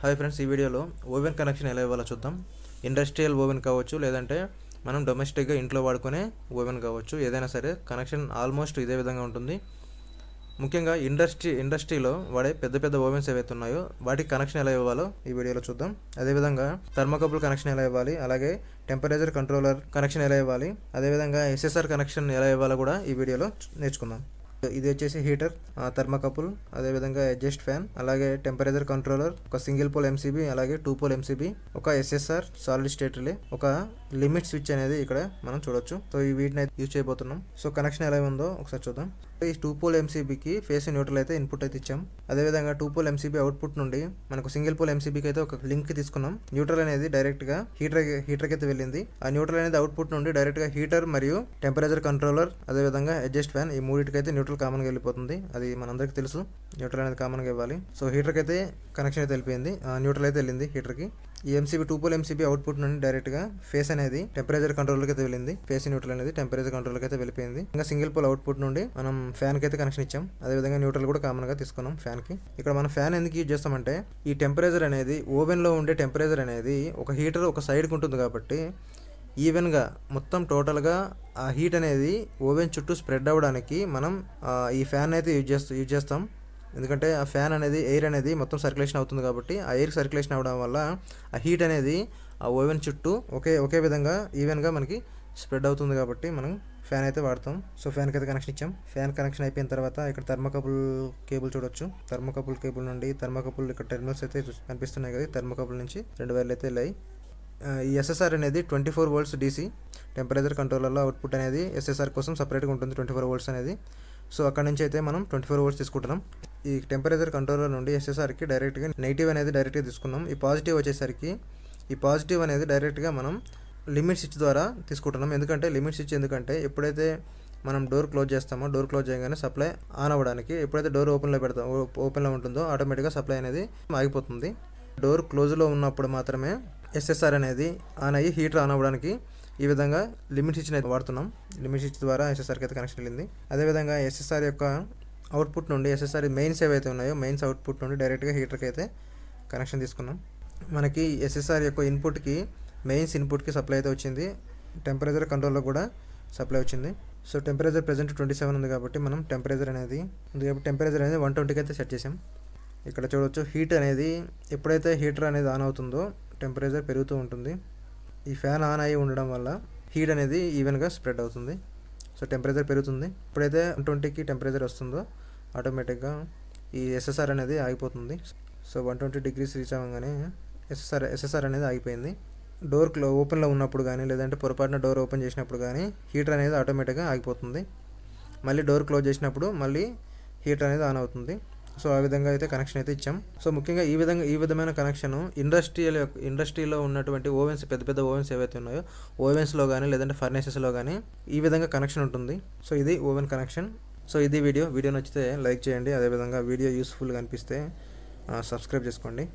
hi friends ఈ వీడియోలో oven connection ఎలా ఇవ్వాలో చూద్దాం ఇండస్ట్రియల్ ఓవెన్ కావచ్చు లేదంటే మనం డొమెస్టిక్గా ఇంట్లో వాడుకునే ఓవెన్ కావచ్చు ఏదైనా సరే కనెక్షన్ ఆల్మోస్ట్ ఇదే విధంగా ఉంటుంది ముఖ్యంగా ఇండస్ట్రీ ఇండస్ట్రీలో వాడే పెద్ద పెద్ద ఓవెన్స్ ఏవైతే ఉన్నాయో వాటికి కనెక్షన్ ఎలా ఇవ్వాలో ఈ వీడియోలో చూద్దాం అదేవిధంగా థర్మోకపుల్ కనెక్షన్ ఎలా ఇవ్వాలి అలాగే టెంపరేచర్ కంట్రోలర్ కనెక్షన్ ఎలా ఇవ్వాలి అదేవిధంగా ఎస్ఎస్ఆర్ కనెక్షన్ ఎలా ఇవ్వాలో కూడా ఈ వీడియోలో నేర్చుకుందాం ఇది వచ్చేసి హీటర్ థర్మకపుల్ అదేవిధంగా అడ్జస్ట్ ఫ్యాన్ అలాగే టెంపరేచర్ కంట్రోలర్ ఒక సింగిల్ పోల్ ఎంసీబీ అలాగే టూ పోల్ ఎంసీబీ ఒక ఎస్ఎస్ఆర్ సాలిడ్ స్టేట్ రిలే ఒక లిమిట్ స్విచ్ అనేది ఇక్కడ మనం చూడొచ్చు సో ఈ వీటిని అయితే యూజ్ చేయబోతున్నాం సో కనెక్షన్ ఎలా ఉందో ఒకసారి చూద్దాం ఈ టూ పోల్ ఎంసీబీకి ఫేస్ న్యూట్రల్ అయితే ఇన్పుట్ అయితే ఇచ్చాం అదేవిధంగా టూ పోల్ ఎంసీబీ అవుట్పుట్ నుండి మనకు సింగిల్ పోల్ ఎంసీబీకి అయితే ఒక లింక్ తీసుకున్నాం న్యూట్రల్ అనేది డైరెక్ట్ గా హీటర్ హీటర్కి అయితే వెళ్ళింది ఆ న్యూట్రల్ అనేది అవుట్పుట్ నుండి డైరెక్ట్ గా హీటర్ మరియు టెంపరేచర్ కంట్రోలర్ అదేవిధంగా అడ్జస్ట్ ఫ్యాన్ ఈ మూడింటికి అయితే న్యూట్రల్ కామన్గా వెళ్ళిపోతుంది అది మనందరికీ తెలుసు న్యూట్రల్ అనేది కామన్గా ఇవ్వాలి సో హీటర్కి అయితే కనెక్షన్ అయితే వెళ్ళిపోయింది న్యూట్రల్ అయితే వెళ్ళింది హీటర్కి ఈ MCB two pole MCB output నుండి డైరెక్ట్గా ఫేస్ అనేది టెంపరేచర్ కంట్రోల్కి అయితే వెళ్ళింది ఫేస్ న్యూట్రల్ అనేది టెంపరేచర్ కంట్రోల్కి అయితే వెళ్ళిపోయింది ఇంకా సింగిల్ పోల్ అవుట్పుట్ నుండి మనం ఫ్యాన్కి అయితే కనెక్షన్ ఇచ్చాం అదేవిధంగా న్యూట్రల్ కూడా కామన్గా తీసుకున్నాం ఫ్యాన్కి ఇక్కడ మనం ఫ్యాన్ ఎందుకు యూజ్ చేస్తామంటే ఈ టెంపరేచర్ అనేది ఓవెన్లో ఉండే టెంపరేచర్ అనేది ఒక హీటర్ ఒక సైడ్కి ఉంటుంది కాబట్టి ఈవెన్గా మొత్తం టోటల్గా ఆ హీట్ అనేది ఓవెన్ చుట్టూ స్ప్రెడ్ అవ్వడానికి మనం ఈ ఫ్యాన్ అయితే యూజ్ చేస్తూ యూజ్ చేస్తాం ఎందుకంటే ఆ ఫ్యాన్ అనేది ఎయిర్ అనేది మొత్తం సర్క్యులేషన్ అవుతుంది కాబట్టి ఆ ఎయిర్ సర్క్యులేషన్ అవ్వడం వల్ల ఆ హీట్ అనేది ఆ ఓవెన్ చుట్టూ ఒకే ఒకే విధంగా ఈవెన్గా మనకి స్ప్రెడ్ అవుతుంది కాబట్టి మనం ఫ్యాన్ అయితే వాడతాం సో ఫ్యాన్కి అయితే కనెక్షన్ ఇచ్చాం ఫ్యాన్ కనెక్షన్ అయిపోయిన తర్వాత ఇక్కడ థర్మకపుల్ కేబుల్ చూడొచ్చు థర్మకపుల్ కేబుల్ నుండి థర్మకపుల్ ఇక్కడ టెర్మినల్స్ అయితే కనిపిస్తున్నాయి కదా థర్మకపుల్ నుంచి రెండు వేలు అయితే వెళ్ళాయి ఈ ఎస్ఎస్ఆర్ అనేది twenty four volts DC temperature కంట్రోలర్లో అవుట్పుట్ అనేది ఎస్ఎస్ఆర్ కోసం సపరేట్గా ఉంటుంది ట్వంటీ ఫోర్ వోల్ట్స్ అనేది సో అక్కడ నుంచి అయితే మనం ట్వంటీ ఫోర్ వోల్ట్స్ తీసుకుంటున్నాం ఈ టెంపరేచర్ కంట్రోలర్ నుండి ఎస్ఎస్ఆర్కి డైరెక్ట్గా నెగిటివ్ అనేది డైరెక్ట్గా తీసుకున్నాం ఈ పాజిటివ్ వచ్చేసరికి ఈ పాజిటివ్ అనేది డైరెక్ట్గా మనం లిమిట్ స్విచ్ ద్వారా తీసుకుంటున్నాం ఎందుకంటే లిమిట్ స్విచ్ ఎందుకంటే ఎప్పుడైతే మనం డోర్ క్లోజ్ చేస్తామో డోర్ క్లోజ్ చేయగానే సప్లై ఆన్ అవ్వడానికి ఎప్పుడైతే డోర్ ఓపెన్లో పెడతాం ఓపెన్లో ఉంటుందో ఆటోమేటిక్గా సప్లై అనేది ఆగిపోతుంది డోర్ క్లోజ్లో ఉన్నప్పుడు మాత్రమే ఎస్ఎస్ఆర్ అనేది ఆన్ అయ్యి హీటర్ ఆన్ అవ్వడానికి ఈ విధంగా లిమిట్ స్విచ్ అయితే వాడుతున్నాం లిమిట్ స్విచ్ ద్వారా ఎస్ఎస్ఆర్కి అయితే కనెక్షన్ వెళ్ళింది అదేవిధంగా ఎస్ఎస్ఆర్ యొక్క అవుట్పుట్ నుండి ఎస్ఎస్ఆర్ మెయిన్స్ ఏవైతే ఉన్నాయో మెయిన్స్ అవుట్పుట్ నుండి డైరెక్ట్గా హీటర్కి అయితే కనెక్షన్ తీసుకున్నాం మనకి ఎస్ఎస్ఆర్ యొక్క ఇన్పుట్కి మెయిన్స్ ఇన్పుట్కి సప్లై అయితే వచ్చింది టెంపరేచర్ కంట్రోల్లో కూడా సప్లై వచ్చింది so temperature present twenty seven ఉంది కాబట్టి మనం టెంపరేచర్ అనేది ఉంది కాబట్టి టెంపరేచర్ అనేది వన్ ట్వంటీకి అయితే సెట్ చేసాం ఇక్కడ చూడవచ్చు హీట్ అనేది ఎప్పుడైతే హీటర్ అనేది ఆన్ అవుతుందో టెంపరేచర్ పెరుగుతూ ఉంటుంది ఈ ఫ్యాన్ ఆన్ అయ్యి ఉండడం వల్ల హీట్ అనేది ఈవెన్గా స్ప్రెడ్ అవుతుంది సో టెంపరేచర్ పెరుగుతుంది ఎప్పుడైతే వన్ ట్వంటీకి టెంపరేచర్ వస్తుందో ఆటోమేటిక్గా ఈ ఎస్ఎస్ఆర్ అనేది ఆగిపోతుంది so one twenty degrees reach అవ్వగానే ఎస్ఎస్ఆర్ ఎస్ఎస్ఆర్ అనేది ఆగిపోయింది డోర్ క్లో ఓపెన్లో ఉన్నప్పుడు కానీ లేదంటే పొరపాటున డోర్ ఓపెన్ చేసినప్పుడు కానీ హీటర్ అనేది ఆటోమేటిక్గా ఆగిపోతుంది మళ్ళీ డోర్ క్లోజ్ చేసినప్పుడు మళ్ళీ హీటర్ అనేది ఆన్ అవుతుంది సో ఆ విధంగా అయితే కనెక్షన్ అయితే ఇచ్చాం సో ముఖ్యంగా ఈ విధంగా ఈ విధమైన కనెక్షన్ ఇండస్ట్రియల్ ఇండస్ట్రీలో ఉన్నటువంటి ఓవెన్స్ పెద్ద పెద్ద ఓవెన్స్ ఏవైతే ఉన్నాయో ఓవెన్స్లో కానీ లేదంటే ఫర్నేసెస్లో కానీ ఈ విధంగా కనెక్షన్ ఉంటుంది సో ఇది ఓవెన్ కనెక్షన్ సో ఇది వీడియో వీడియో నచ్చితే లైక్ చేయండి అదేవిధంగా వీడియో యూస్ఫుల్గా అనిపిస్తే సబ్స్క్రైబ్ చేసుకోండి